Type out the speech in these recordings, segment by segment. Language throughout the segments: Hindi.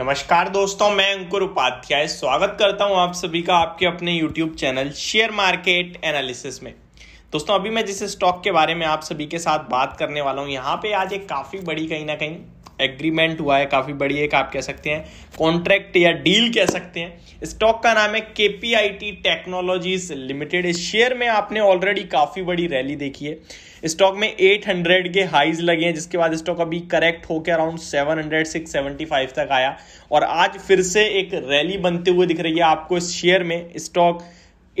नमस्कार दोस्तों मैं अंकुर उपाध्याय स्वागत करता हूं आप सभी का आपके अपने YouTube channel share market analysis में दोस्तों अभी मैं जिस स्टॉक के बारे में आप सभी के साथ बात करने वाला हूं यहां पे आज एक काफ़ी बड़ी कहीं ना कहीं एग्रीमेंट हुआ है काफ़ी बड़ी एक आप कह सकते हैं कॉन्ट्रैक्ट या डील कह सकते हैं स्टॉक का नाम है K P I T Technologies Limited इस शेयर में आपने ऑलरेडी काफ़ी बड़ी रैली देखी है स्टॉक में 800 के हाइज लगे हैं जिसके बाद स्टॉक अभी करेक्ट होकर अराउंड 700 फाइव तक आया और आज फिर से एक रैली बनते हुए दिख रही है आपको इस शेयर में स्टॉक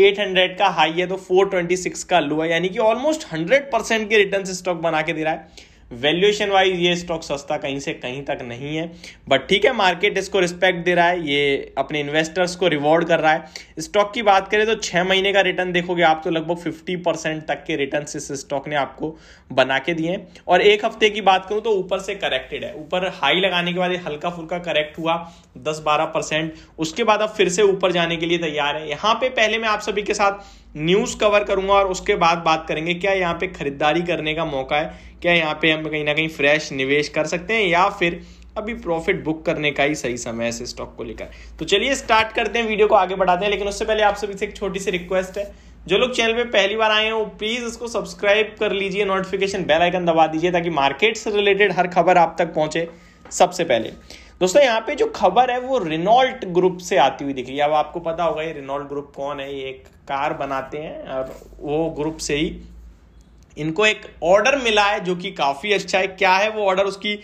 800 का हाई है तो 426 का लो है यानी कि ऑलमोस्ट 100 परसेंट के रिटर्न स्टॉक बना के दे रहा है वैल्यूएशन वाइज ये स्टॉक सस्ता कहीं से कहीं तक नहीं है बट ठीक है मार्केट इसको रिस्पेक्ट दे रहा है ये अपने इन्वेस्टर्स को रिवॉर्ड कर रहा है स्टॉक की बात करें तो छह महीने का रिटर्न देखोगे आप तो लगभग फिफ्टी परसेंट तक के रिटर्न इस स्टॉक ने आपको बना के दिए और एक हफ्ते की बात करूँ तो ऊपर से करेक्टेड है ऊपर हाई लगाने के बाद हल्का फुल्का करेक्ट हुआ दस बारह परसेंट उसके बाद अब फिर से ऊपर जाने के लिए तैयार है यहाँ पे पहले मैं आप सभी के साथ न्यूज़ कवर करूंगा और उसके बाद बात करेंगे क्या यहाँ पे खरीदारी करने का मौका है क्या यहाँ पे हम कहीं ना कहीं फ्रेश निवेश कर सकते हैं या फिर अभी प्रॉफिट बुक करने का ही सही समय है इस स्टॉक को लेकर तो चलिए स्टार्ट करते हैं वीडियो को आगे बढ़ाते हैं लेकिन उससे पहले आप सभी से एक छोटी सी रिक्वेस्ट है जो लोग चैनल पे पहली बार आए हैं प्लीज़ इसको सब्सक्राइब कर लीजिए नोटिफिकेशन बेल आइकन दबा दीजिए ताकि मार्केट से रिलेटेड हर खबर आप तक पहुंचे सबसे पहले दोस्तों यहाँ पे जो खबर है वो रिनॉल्ट ग्रुप से आती हुई दिख रही है अब आपको पता होगा ये रिनॉल्ट ग्रुप कौन है ये एक कार बनाते हैं और वो ग्रुप से ही इनको एक ऑर्डर मिला है जो कि काफ़ी अच्छा है क्या है वो ऑर्डर उसकी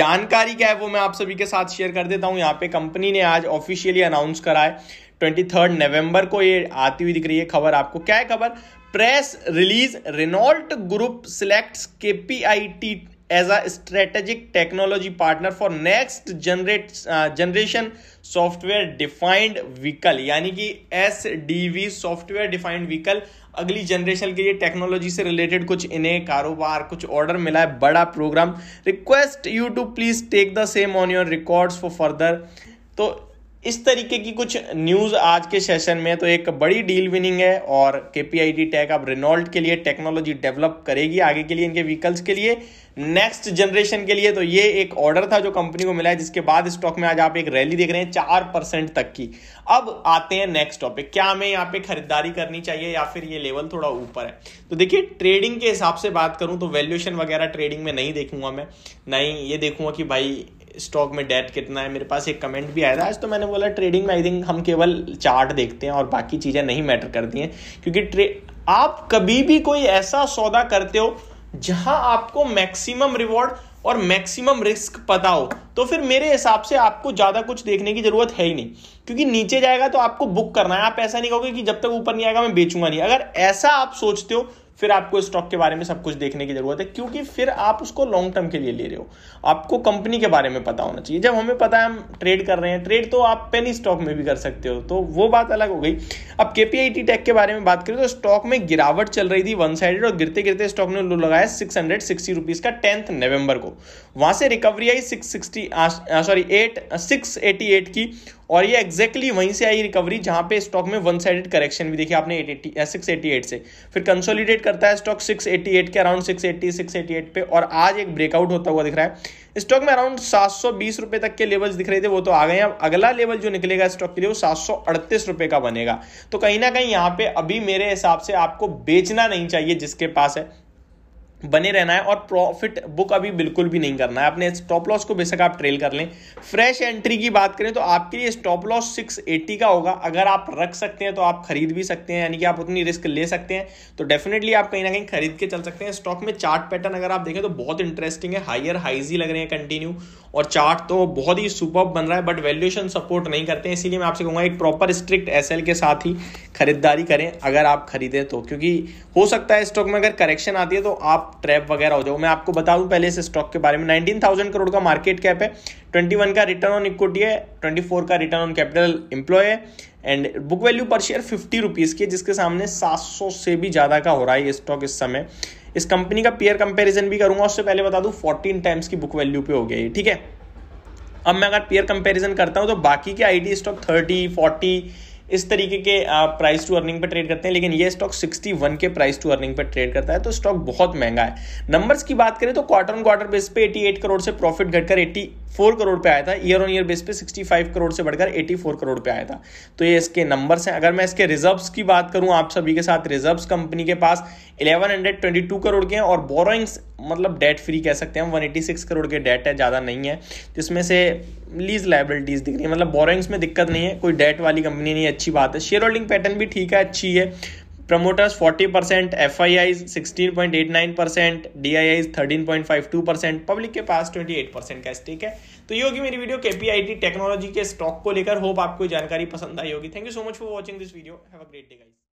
जानकारी क्या है वो मैं आप सभी के साथ शेयर कर देता हूँ यहाँ पे कंपनी ने आज ऑफिशियली अनाउंस करा है ट्वेंटी थर्ड नवम्बर को ये आती हुई दिख रही है खबर आपको क्या है खबर press release Renault group selects KPIT as a strategic technology partner for next generate generation software defined vehicle यानी कि S D V software defined vehicle अगली जनरेशन के लिए टेक्नोलॉजी से रिलेटेड कुछ इन्हें कारोबार कुछ ऑर्डर मिला है बड़ा programme request you to please take the same on your records for further तो इस तरीके की कुछ न्यूज़ आज के सेशन में तो एक बड़ी डील विनिंग है और K P I D tag अब रेनॉल्ट के लिए टेक्नोलॉजी डेवलप करेगी आगे के लिए इनके व्हीकल्स के लिए नेक्स्ट जनरेशन के लिए तो ये एक ऑर्डर था जो कंपनी को मिला है जिसके बाद स्टॉक में आज आप एक रैली देख रहे हैं चार परसेंट तक की अब आते हैं नेक्स्ट टॉपिक क्या हमें यहाँ पे खरीदारी करनी चाहिए या फिर ये लेवल थोड़ा ऊपर है तो देखिए ट्रेडिंग के हिसाब से बात करूँ तो वैल्यूएशन वगैरह ट्रेडिंग में नहीं देखूंगा मैं नहीं ये देखूंगा कि भाई स्टॉक में डेट कितना है मेरे पास एक कमेंट भी आया था आज तो मैंने बोला ट्रेडिंग में आई थिंक हम केवल चार्ट देखते हैं और बाकी चीज़ें नहीं मैटर करती हैं क्योंकि ट्रे आप कभी भी कोई ऐसा सौदा करते हो जहां आपको मैक्सिमम रिवॉर्ड और मैक्सिमम रिस्क पता हो तो फिर मेरे हिसाब से आपको ज़्यादा कुछ देखने की ज़रूरत है ही नहीं क्योंकि नीचे जाएगा तो आपको बुक करना है आप ऐसा नहीं कहोगे कि जब तक ऊपर नहीं आएगा मैं बेचूंगा नहीं अगर ऐसा आप सोचते हो फिर आपको स्टॉक के बारे में सब कुछ देखने की जरूरत है क्योंकि फिर आप उसको लॉन्ग टर्म के लिए ले रहे हो आपको कंपनी के बारे में पता होना चाहिए जब हमें पता है हम ट्रेड कर रहे हैं ट्रेड तो आप पेनी स्टॉक में भी कर सकते हो तो वो बात अलग हो गई अब केपीआईटी टेक के बारे में बात करें तो स्टॉक में गिरावट चल रही थी वन साइडेड और गिरते गिरते स्टॉक ने लो लगाया सिक्स हंड्रेड सिक्सटी रुपीज का टेंथ नवंबर को वहां से रिकवरी आई six sixty sorry eight six eighty eight की और ये एग्जैक्टली वहीं से आई रिकवरी जहां पे स्टॉक में वन साइडेड करेक्शन भी देखिए आपने सिक्स एटी से फिर कंसोलिडेट करता है स्टॉक 688 के अराउंड 680 688 पे और आज एक ब्रेकआउट होता हुआ दिख रहा है स्टॉक में अराउंड सात सौ रुपए तक के लेवल्स दिख रहे थे वो तो आ गए अब अगला लेवल जो निकलेगा स्टॉक के लिए वो सात सौ रुपए का बनेगा तो कहीं ना कहीं यहाँ पे अभी मेरे हिसाब से आपको बेचना नहीं चाहिए जिसके पास है बने रहना है और प्रॉफिट बुक अभी बिल्कुल भी नहीं करना है अपने स्टॉप लॉस को बेशक आप ट्रेल कर लें फ्रेश एंट्री की बात करें तो आपके लिए स्टॉप लॉस सिक्स एट्टी का होगा अगर आप रख सकते हैं तो आप खरीद भी सकते हैं यानी कि आप उतनी रिस्क ले सकते हैं तो डेफिनेटली आप कहीं ना कहीं खरीद के चल सकते हैं स्टॉक में चार्ट पैटर्न अगर आप देखें तो बहुत इंटरेस्टिंग है हाइयर हाइज ही लग रहे हैं कंटिन्यू और चार्ट तो बहुत ही सुपर बन रहा है बट वैल्यूएशन सपोर्ट नहीं करते हैं इसीलिए मैं आपसे कहूँगा एक प्रॉपर स्ट्रिक्ट एस के साथ ही खरीदारी करें अगर आप खरीदें तो क्योंकि हो सकता है स्टॉक में अगर करेक्शन आती है तो आप ट्रैप वगैरह हो जाओ मैं आपको बता दूँ पहले इस स्टॉक के बारे में नाइनटीन करोड़ का मार्केट कैप है ट्वेंटी का रिटर्न ऑन इक्विटी है ट्वेंटी का रिटर्न ऑन कैपिटल इंप्लॉय है and book value per share fifty rupees की जिसके सामने सात सौ से भी ज़्यादा का हो रहा है ये स्टॉक इस समय इस कंपनी का पेयर कंपेरिजन भी करूंगा उससे पहले बता दू फोर्टीन टाइम्स की बुक वैल्यू पे हो गया ये ठीक है अब मैं अगर पेयर कंपेरिजन करता हूं तो बाकी के आईडी स्टॉक थर्टी फोर्टी इस तरीके के प्राइस टू अर्निंग पर ट्रेड करते हैं लेकिन ये स्टॉक 61 के प्राइस टू अर्निंग पर ट्रेड करता है तो स्टॉक बहुत महंगा है नंबर्स की बात करें तो क्वार्टर ऑन क्वार्टर बेस पे 88 करोड़ से प्रॉफिट घटकर 84 करोड़ पे आया था ईयर ऑन ईयर बेस पे 65 करोड़ से बढ़कर 84 करोड़ पे आया था तो ये इसके नंबर्स हैं अगर मैं इसके रिजर्व्स की बात करूं आप सभी के साथ रिजर्व कंपनी के पास टू करोड़ के हैं और बोरोइंग्स मतलब डेट फ्री कह सकते हैं एटी सिक्स करोड़ के डेट है ज़्यादा नहीं है जिसमें से लीज लाइबिलिटीज दिख रही है मतलब बोरोइंग्स में दिक्कत नहीं है कोई डेट वाली कंपनी नहीं अच्छी बात है शेयर होल्डिंग पैटर्न भी ठीक है अच्छी है promoters 40 percent F I I sixteen point eight nine percent D I I thirteen point five two percent public के पास ट्वेंटी एट परसेंट का स्टेक है तो ये होगी मेरी वीडियो के पी टेक्नोलॉजी के स्टॉक को लेकर होप आपको जानकारी पसंद आई होगी thank you so much for watching this video have a great day guys